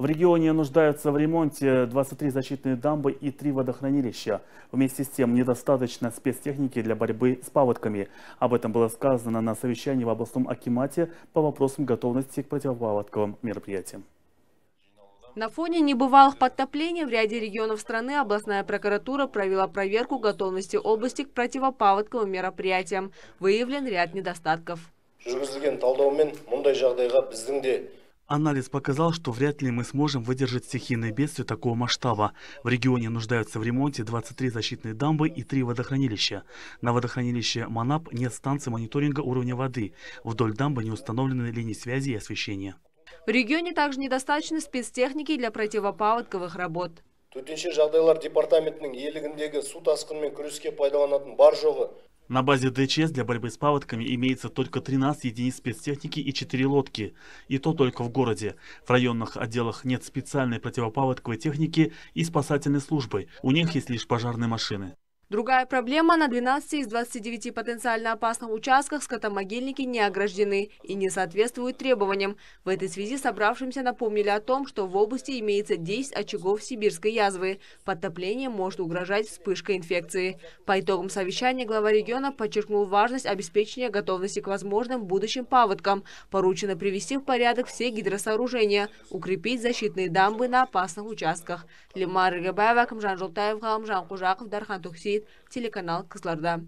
В регионе нуждаются в ремонте 23 защитные дамбы и 3 водохранилища. Вместе с тем недостаточно спецтехники для борьбы с паводками. Об этом было сказано на совещании в областном Акимате по вопросам готовности к противопаводковым мероприятиям. На фоне небывалых подтоплений в ряде регионов страны областная прокуратура провела проверку готовности области к противопаводковым мероприятиям. Выявлен ряд недостатков. Анализ показал, что вряд ли мы сможем выдержать стихийное бедствие такого масштаба. В регионе нуждаются в ремонте 23 защитные дамбы и 3 водохранилища. На водохранилище Манап нет станции мониторинга уровня воды. Вдоль дамбы не установлены линии связи и освещения. В регионе также недостаточно спецтехники для противопаводковых работ. төтенше жағдайлар департаментінің иелігіндегі су тасқынымен күреске пайдаланатын бар на базе ДЧС для борьбы с паводками имеется только 13 единиц спецтехники и 4 лодки. И то только в городе. В районных отделах нет специальной противопаводковой техники и спасательной службы. У них есть лишь пожарные машины. Другая проблема – на 12 из 29 потенциально опасных участках скотомогильники не ограждены и не соответствуют требованиям. В этой связи собравшимся напомнили о том, что в области имеется 10 очагов сибирской язвы. Подтопление может угрожать вспышкой инфекции. По итогам совещания глава региона подчеркнул важность обеспечения готовности к возможным будущим паводкам. Поручено привести в порядок все гидросооружения, укрепить защитные дамбы на опасных участках. Лимар Рыгабаева, Камжан Жолтаев, Камжан Кужаков, Дархан Тухсиев. телеканал Кызларда.